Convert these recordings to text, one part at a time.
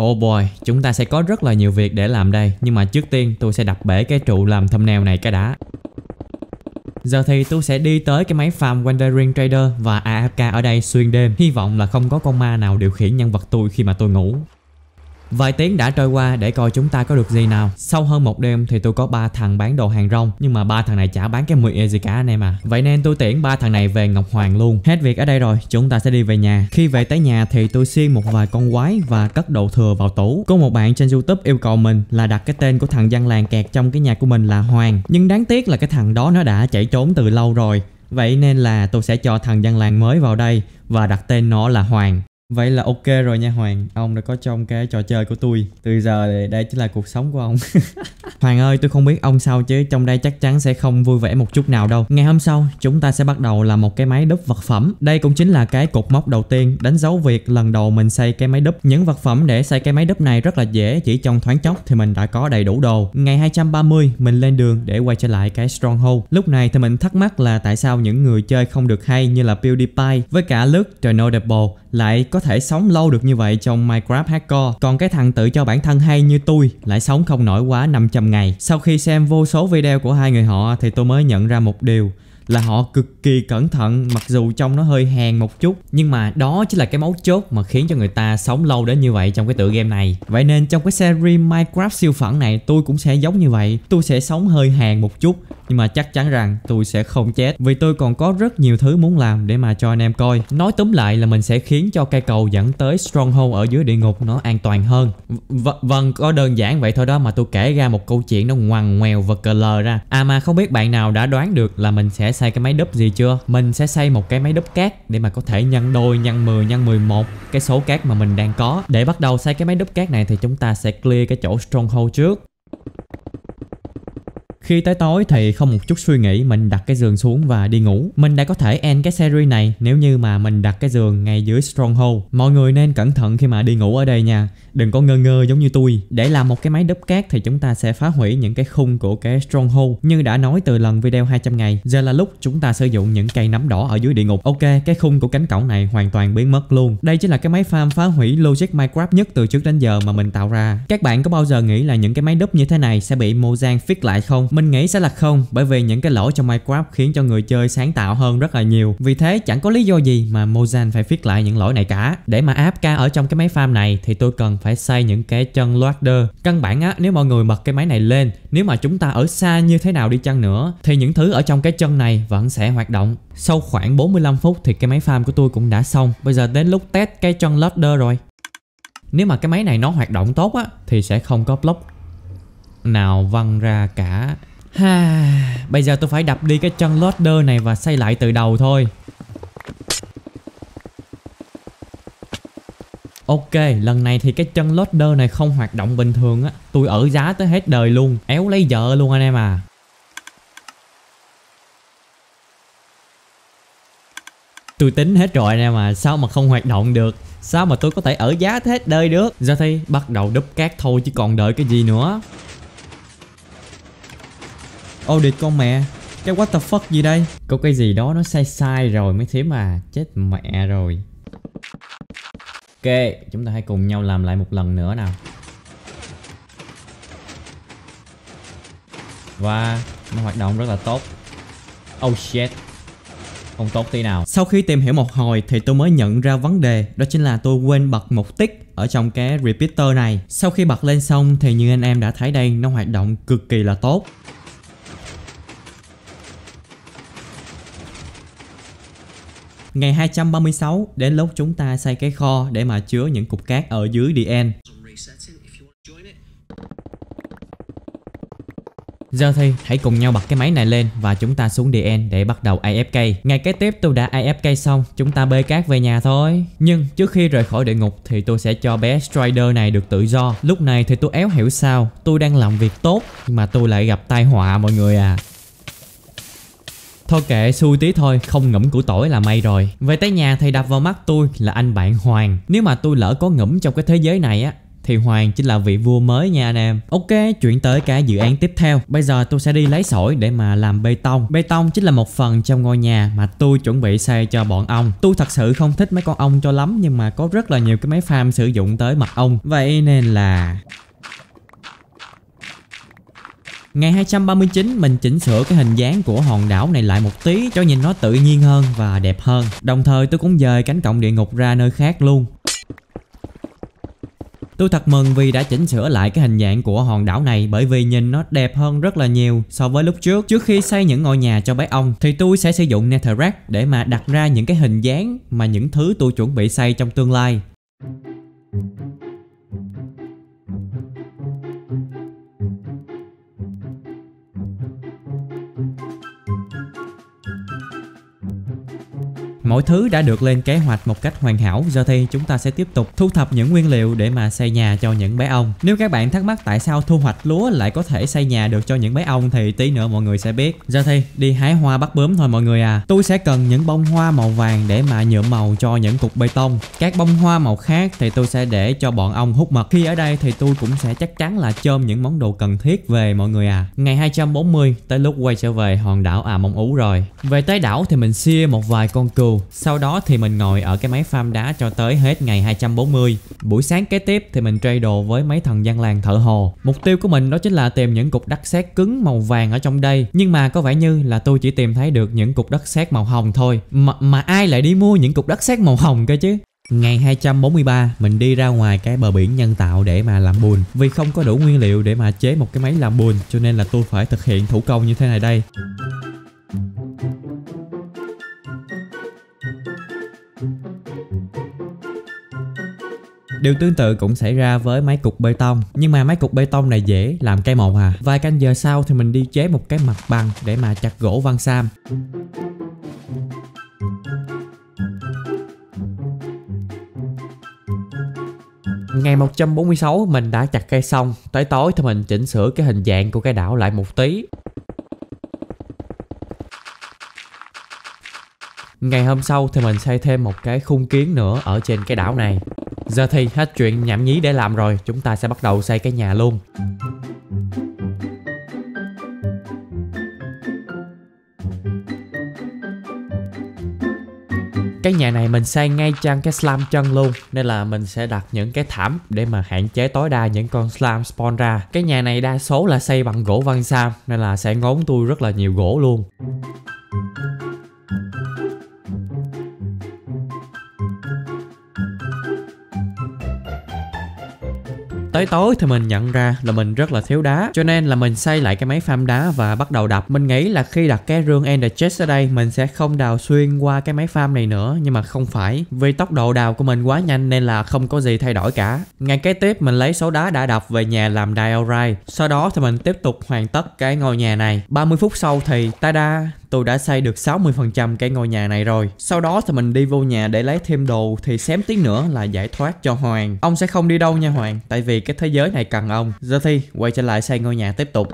Oh boy, chúng ta sẽ có rất là nhiều việc để làm đây Nhưng mà trước tiên tôi sẽ đập bể cái trụ làm thumbnail này cái đã Giờ thì tôi sẽ đi tới cái máy farm Wandering Trader và AFK ở đây xuyên đêm Hy vọng là không có con ma nào điều khiển nhân vật tôi khi mà tôi ngủ Vài tiếng đã trôi qua để coi chúng ta có được gì nào. Sau hơn một đêm thì tôi có ba thằng bán đồ hàng rong nhưng mà ba thằng này chả bán cái 10 e gì cả anh em à. Vậy nên tôi tiễn ba thằng này về Ngọc Hoàng luôn. Hết việc ở đây rồi, chúng ta sẽ đi về nhà. Khi về tới nhà thì tôi xiên một vài con quái và cất đồ thừa vào tủ. Có một bạn trên YouTube yêu cầu mình là đặt cái tên của thằng dân làng kẹt trong cái nhà của mình là Hoàng. Nhưng đáng tiếc là cái thằng đó nó đã chạy trốn từ lâu rồi. Vậy nên là tôi sẽ cho thằng dân làng mới vào đây và đặt tên nó là Hoàng. Vậy là ok rồi nha Hoàng, ông đã có trong cái trò chơi của tôi. Từ giờ đây chính là cuộc sống của ông. Hoàng ơi, tôi không biết ông sao chứ trong đây chắc chắn sẽ không vui vẻ một chút nào đâu. Ngày hôm sau, chúng ta sẽ bắt đầu làm một cái máy đúp vật phẩm. Đây cũng chính là cái cột mốc đầu tiên đánh dấu việc lần đầu mình xây cái máy đúp. Những vật phẩm để xây cái máy đúp này rất là dễ, chỉ trong thoáng chốc thì mình đã có đầy đủ đồ. Ngày 230, mình lên đường để quay trở lại cái Stronghold. Lúc này thì mình thắc mắc là tại sao những người chơi không được hay như là PewDiePie với cả lướt Chernobyl lại có có thể sống lâu được như vậy trong Minecraft Hardcore. Còn cái thằng tự cho bản thân hay như tôi lại sống không nổi quá 500 ngày. Sau khi xem vô số video của hai người họ thì tôi mới nhận ra một điều là họ cực kỳ cẩn thận mặc dù trong nó hơi hèn một chút nhưng mà đó chính là cái mấu chốt mà khiến cho người ta sống lâu đến như vậy trong cái tựa game này vậy nên trong cái series minecraft siêu phẩm này tôi cũng sẽ giống như vậy tôi sẽ sống hơi hèn một chút nhưng mà chắc chắn rằng tôi sẽ không chết vì tôi còn có rất nhiều thứ muốn làm để mà cho anh em coi nói tóm lại là mình sẽ khiến cho cây cầu dẫn tới stronghold ở dưới địa ngục nó an toàn hơn v- vâng có đơn giản vậy thôi đó mà tôi kể ra một câu chuyện nó ngoằn ngoèo và cờ lờ ra à mà không biết bạn nào đã đoán được là mình sẽ xây cái máy đúp gì chưa mình sẽ xây một cái máy đúp cát để mà có thể nhân đôi nhân 10 nhân 11 cái số cát mà mình đang có để bắt đầu xây cái máy đúp cát này thì chúng ta sẽ clear cái chỗ stronghold trước khi tới tối thì không một chút suy nghĩ mình đặt cái giường xuống và đi ngủ. Mình đã có thể end cái series này nếu như mà mình đặt cái giường ngay dưới Stronghold. Mọi người nên cẩn thận khi mà đi ngủ ở đây nha đừng có ngơ ngơ giống như tôi để làm một cái máy đắp cát thì chúng ta sẽ phá hủy những cái khung của cái stronghold như đã nói từ lần video 200 ngày giờ là lúc chúng ta sử dụng những cây nấm đỏ ở dưới địa ngục ok cái khung của cánh cổng này hoàn toàn biến mất luôn đây chính là cái máy farm phá hủy logic minecraft nhất từ trước đến giờ mà mình tạo ra các bạn có bao giờ nghĩ là những cái máy đúp như thế này sẽ bị mozan fix lại không mình nghĩ sẽ là không bởi vì những cái lỗi trong minecraft khiến cho người chơi sáng tạo hơn rất là nhiều vì thế chẳng có lý do gì mà mozan phải fix lại những lỗi này cả để mà áp ca ở trong cái máy farm này thì tôi cần phải phải xây những cái chân loader. Căn bản á, nếu mọi người bật cái máy này lên, nếu mà chúng ta ở xa như thế nào đi chăng nữa thì những thứ ở trong cái chân này vẫn sẽ hoạt động. Sau khoảng 45 phút thì cái máy farm của tôi cũng đã xong. Bây giờ đến lúc test cái chân loader rồi. Nếu mà cái máy này nó hoạt động tốt á thì sẽ không có block nào văng ra cả. Ha, bây giờ tôi phải đập đi cái chân loader này và xây lại từ đầu thôi. Ok, lần này thì cái chân loader này không hoạt động bình thường á Tôi ở giá tới hết đời luôn, éo lấy vợ luôn anh em à Tôi tính hết rồi anh em à, sao mà không hoạt động được Sao mà tôi có thể ở giá tới hết đời được Giờ thì bắt đầu đúp cát thôi chứ còn đợi cái gì nữa Ô địt con mẹ Cái what the fuck gì đây Có cái gì đó nó sai sai rồi mới thế mà Chết mẹ rồi Ok, chúng ta hãy cùng nhau làm lại một lần nữa nào Và nó hoạt động rất là tốt Oh shit Không tốt tí nào Sau khi tìm hiểu một hồi thì tôi mới nhận ra vấn đề Đó chính là tôi quên bật một tick ở trong cái repeater này Sau khi bật lên xong thì như anh em đã thấy đây nó hoạt động cực kỳ là tốt Ngày 236 đến lúc chúng ta xây cái kho để mà chứa những cục cát ở dưới DN. Giờ thì hãy cùng nhau bật cái máy này lên và chúng ta xuống DN để bắt đầu AFK. Ngày kế tiếp tôi đã AFK xong, chúng ta bê cát về nhà thôi. Nhưng trước khi rời khỏi địa ngục thì tôi sẽ cho bé Strider này được tự do. Lúc này thì tôi éo hiểu sao, tôi đang làm việc tốt mà tôi lại gặp tai họa mọi người à. Thôi kệ xui tí thôi Không ngẫm của tỏi là may rồi Về tới nhà thì đập vào mắt tôi là anh bạn Hoàng Nếu mà tôi lỡ có ngẫm trong cái thế giới này á thì Hoàng chính là vị vua mới nha anh em Ok chuyển tới cái dự án tiếp theo Bây giờ tôi sẽ đi lấy sỏi để mà làm bê tông Bê tông chính là một phần trong ngôi nhà mà tôi chuẩn bị xây cho bọn ong Tôi thật sự không thích mấy con ong cho lắm Nhưng mà có rất là nhiều cái máy farm sử dụng tới mặt ong Vậy nên là Ngày 239 mình chỉnh sửa cái hình dáng của hòn đảo này lại một tí cho nhìn nó tự nhiên hơn và đẹp hơn. Đồng thời tôi cũng dời cánh cổng địa ngục ra nơi khác luôn. Tôi thật mừng vì đã chỉnh sửa lại cái hình dạng của hòn đảo này bởi vì nhìn nó đẹp hơn rất là nhiều so với lúc trước. Trước khi xây những ngôi nhà cho bái ông thì tôi sẽ sử dụng Netherrack để mà đặt ra những cái hình dáng mà những thứ tôi chuẩn bị xây trong tương lai. Mọi thứ đã được lên kế hoạch một cách hoàn hảo Giờ thì chúng ta sẽ tiếp tục thu thập những nguyên liệu để mà xây nhà cho những bé ong Nếu các bạn thắc mắc tại sao thu hoạch lúa lại có thể xây nhà được cho những bé ong Thì tí nữa mọi người sẽ biết Giờ thì đi hái hoa bắt bướm thôi mọi người à Tôi sẽ cần những bông hoa màu vàng để mà nhuộm màu cho những cục bê tông Các bông hoa màu khác thì tôi sẽ để cho bọn ong hút mật Khi ở đây thì tôi cũng sẽ chắc chắn là chôm những món đồ cần thiết về mọi người à Ngày 240 tới lúc quay trở về hòn đảo à mong ú rồi Về tới đảo thì mình xia một vài con cừu sau đó thì mình ngồi ở cái máy farm đá cho tới hết ngày 240. Buổi sáng kế tiếp thì mình trade đồ với mấy thằng gian làng thợ hồ. Mục tiêu của mình đó chính là tìm những cục đất sét cứng màu vàng ở trong đây. Nhưng mà có vẻ như là tôi chỉ tìm thấy được những cục đất sét màu hồng thôi. Mà, mà ai lại đi mua những cục đất sét màu hồng cơ chứ? Ngày 243 mình đi ra ngoài cái bờ biển nhân tạo để mà làm bùn Vì không có đủ nguyên liệu để mà chế một cái máy làm bùn Cho nên là tôi phải thực hiện thủ công như thế này đây Điều tương tự cũng xảy ra với máy cục bê tông Nhưng mà máy cục bê tông này dễ làm cây một à Vài canh giờ sau thì mình đi chế một cái mặt bằng để mà chặt gỗ văn sam Ngày 146 mình đã chặt cây xong Tới tối thì mình chỉnh sửa cái hình dạng của cây đảo lại một tí Ngày hôm sau thì mình xây thêm một cái khung kiến nữa ở trên cái đảo này Giờ thì hết chuyện nhảm nhí để làm rồi, chúng ta sẽ bắt đầu xây cái nhà luôn. Cái nhà này mình xây ngay trang cái slam chân luôn Nên là mình sẽ đặt những cái thảm để mà hạn chế tối đa những con slam spawn ra Cái nhà này đa số là xây bằng gỗ văn sam Nên là sẽ ngốn tôi rất là nhiều gỗ luôn Tới tối thì mình nhận ra là mình rất là thiếu đá Cho nên là mình xây lại cái máy farm đá và bắt đầu đập Mình nghĩ là khi đặt cái rương Ender Chest ở đây Mình sẽ không đào xuyên qua cái máy farm này nữa Nhưng mà không phải Vì tốc độ đào của mình quá nhanh nên là không có gì thay đổi cả Ngày kế tiếp mình lấy số đá đã đập về nhà làm diorite Sau đó thì mình tiếp tục hoàn tất cái ngôi nhà này 30 phút sau thì ta tada tôi đã xây được 60% cái ngôi nhà này rồi. Sau đó thì mình đi vô nhà để lấy thêm đồ thì xém tí nữa là giải thoát cho Hoàng. Ông sẽ không đi đâu nha Hoàng, tại vì cái thế giới này cần ông. Giờ thì quay trở lại xây ngôi nhà tiếp tục.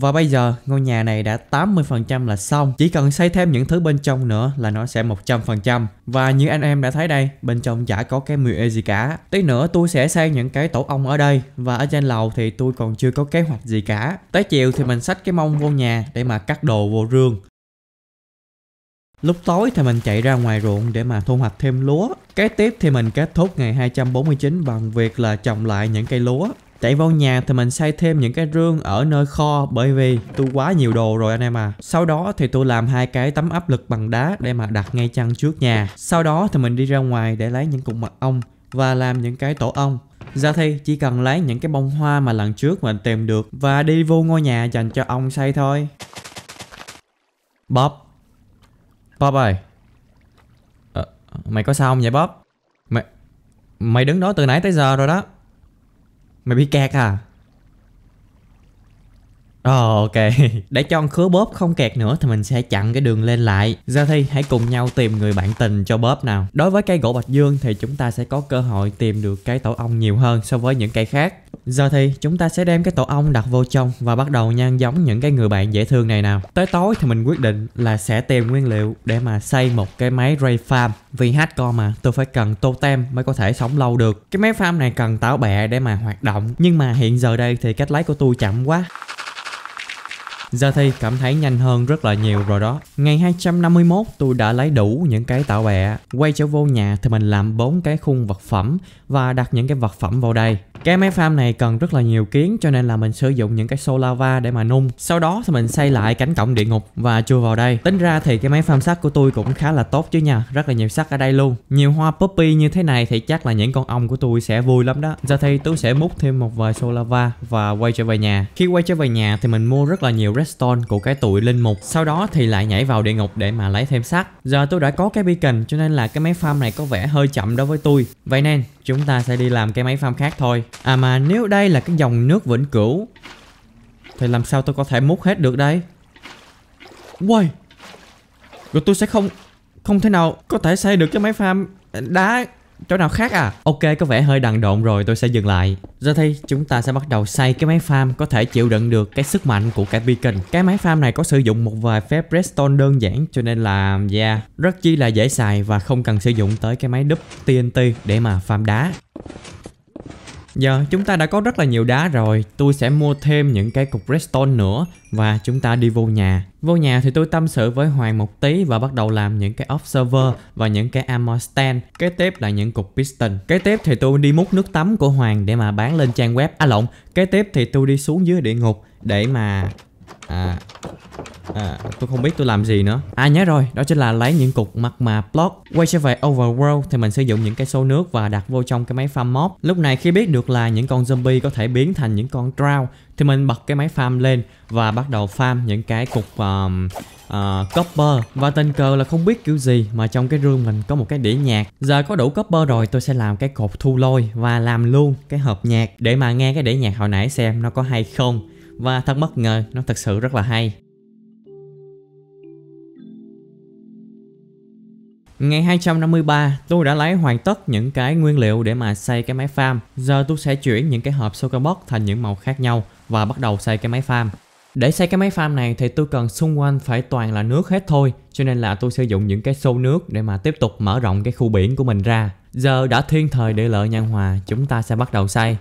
Và bây giờ ngôi nhà này đã 80% là xong Chỉ cần xây thêm những thứ bên trong nữa là nó sẽ 100% Và như anh em đã thấy đây Bên trong chả có cái mùi e gì cả Tí nữa tôi sẽ xây những cái tổ ong ở đây Và ở trên lầu thì tôi còn chưa có kế hoạch gì cả Tới chiều thì mình xách cái mông vô nhà để mà cắt đồ vô rương Lúc tối thì mình chạy ra ngoài ruộng để mà thu hoạch thêm lúa. Kế tiếp thì mình kết thúc ngày 249 bằng việc là trồng lại những cây lúa. Chạy vào nhà thì mình xây thêm những cái rương ở nơi kho bởi vì tôi quá nhiều đồ rồi anh em à. Sau đó thì tôi làm hai cái tấm áp lực bằng đá để mà đặt ngay chân trước nhà. Sau đó thì mình đi ra ngoài để lấy những cục mật ong và làm những cái tổ ong. Ra thì chỉ cần lấy những cái bông hoa mà lần trước mình tìm được và đi vô ngôi nhà dành cho ong xây thôi. Bob Bob ơi à, Mày có sao không vậy Bob Mày Mày đứng đó từ nãy tới giờ rồi đó มาพี่แก๊กค่ะ Ồ ờ, oh, ok Để cho con khứa bóp không kẹt nữa Thì mình sẽ chặn cái đường lên lại Giờ thì hãy cùng nhau tìm người bạn tình cho bóp nào Đối với cây gỗ bạch dương Thì chúng ta sẽ có cơ hội tìm được cái tổ ong nhiều hơn So với những cây khác Giờ thì chúng ta sẽ đem cái tổ ong đặt vô trong Và bắt đầu nhan giống những cái người bạn dễ thương này nào Tới tối thì mình quyết định là sẽ tìm nguyên liệu Để mà xây một cái máy ray farm Vì hát mà tôi phải cần totem mới có thể sống lâu được Cái máy farm này cần táo bẹ để mà hoạt động Nhưng mà hiện giờ đây thì cách lấy của tôi chậm quá Giờ thì cảm thấy nhanh hơn rất là nhiều rồi đó. Ngày 251 tôi đã lấy đủ những cái tạo bè. Quay trở vô nhà thì mình làm bốn cái khung vật phẩm và đặt những cái vật phẩm vào đây. Cái máy farm này cần rất là nhiều kiến cho nên là mình sử dụng những cái xô lava để mà nung. Sau đó thì mình xây lại cánh cổng địa ngục và chui vào đây. Tính ra thì cái máy farm sắt của tôi cũng khá là tốt chứ nha, rất là nhiều sắt ở đây luôn. Nhiều hoa poppy như thế này thì chắc là những con ong của tôi sẽ vui lắm đó. Giờ thì tôi sẽ múc thêm một vài xô lava và quay trở về nhà. Khi quay trở về nhà thì mình mua rất là nhiều redstone của cái tuổi linh mục sau đó thì lại nhảy vào địa ngục để mà lấy thêm sắt giờ tôi đã có cái beacon cho nên là cái máy farm này có vẻ hơi chậm đối với tôi vậy nên chúng ta sẽ đi làm cái máy farm khác thôi à mà nếu đây là cái dòng nước vĩnh cửu thì làm sao tôi có thể múc hết được đây quay Rồi tôi sẽ không Không thể nào có thể xây được cái máy farm đá chỗ nào khác à ok có vẻ hơi đằng độn rồi tôi sẽ dừng lại giờ thì chúng ta sẽ bắt đầu xây cái máy farm có thể chịu đựng được cái sức mạnh của cái beacon cái máy farm này có sử dụng một vài phép redstone đơn giản cho nên là yeah rất chi là dễ xài và không cần sử dụng tới cái máy đúp tnt để mà farm đá Giờ chúng ta đã có rất là nhiều đá rồi, tôi sẽ mua thêm những cái cục redstone nữa và chúng ta đi vô nhà. Vô nhà thì tôi tâm sự với Hoàng một tí và bắt đầu làm những cái observer và những cái armor stand, kế tiếp là những cục piston. Kế tiếp thì tôi đi múc nước tắm của Hoàng để mà bán lên trang web. À lộn, kế tiếp thì tôi đi xuống dưới địa ngục để mà à, à, tôi không biết tôi làm gì nữa À nhớ rồi, đó chính là lấy những cục mặt mà block Quay trở về overworld thì mình sử dụng những cái số nước và đặt vô trong cái máy farm mob Lúc này khi biết được là những con zombie có thể biến thành những con drow Thì mình bật cái máy farm lên và bắt đầu farm những cái cục um, uh, copper Và tình cờ là không biết kiểu gì mà trong cái rương mình có một cái đĩa nhạc Giờ có đủ copper rồi tôi sẽ làm cái cột thu lôi và làm luôn cái hộp nhạc Để mà nghe cái đĩa nhạc hồi nãy xem nó có hay không và thật bất ngờ nó thật sự rất là hay Ngày 253, tôi đã lấy hoàn tất những cái nguyên liệu để mà xây cái máy farm. Giờ tôi sẽ chuyển những cái hộp soccer thành những màu khác nhau và bắt đầu xây cái máy farm. Để xây cái máy farm này thì tôi cần xung quanh phải toàn là nước hết thôi, cho nên là tôi sử dụng những cái xô nước để mà tiếp tục mở rộng cái khu biển của mình ra. Giờ đã thiên thời để lợi nhân hòa, chúng ta sẽ bắt đầu xây.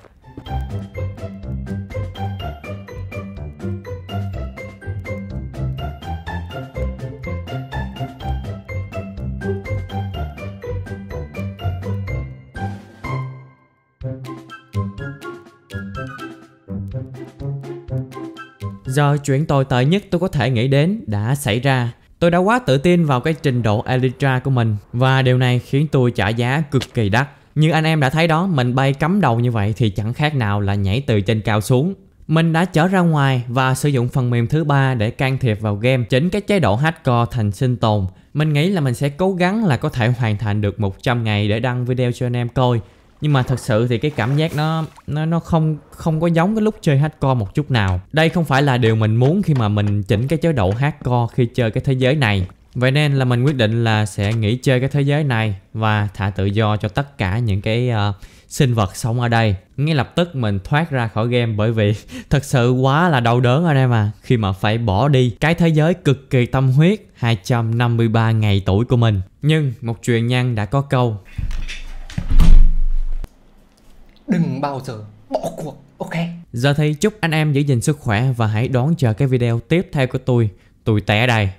Do chuyện tồi tệ nhất tôi có thể nghĩ đến đã xảy ra Tôi đã quá tự tin vào cái trình độ Elytra của mình Và điều này khiến tôi trả giá cực kỳ đắt Như anh em đã thấy đó, mình bay cắm đầu như vậy thì chẳng khác nào là nhảy từ trên cao xuống mình đã trở ra ngoài và sử dụng phần mềm thứ ba để can thiệp vào game chỉnh cái chế độ hardcore thành sinh tồn. Mình nghĩ là mình sẽ cố gắng là có thể hoàn thành được 100 ngày để đăng video cho anh em coi nhưng mà thật sự thì cái cảm giác nó nó nó không không có giống cái lúc chơi hardcore một chút nào đây không phải là điều mình muốn khi mà mình chỉnh cái chế độ hardcore khi chơi cái thế giới này Vậy nên là mình quyết định là sẽ nghỉ chơi cái thế giới này và thả tự do cho tất cả những cái uh, sinh vật sống ở đây. Ngay lập tức mình thoát ra khỏi game bởi vì thật sự quá là đau đớn ở đây mà khi mà phải bỏ đi cái thế giới cực kỳ tâm huyết 253 ngày tuổi của mình. Nhưng một truyền nhân đã có câu đừng bao giờ bỏ cuộc ok giờ thì chúc anh em giữ gìn sức khỏe và hãy đón chờ cái video tiếp theo của tôi tôi tẻ đây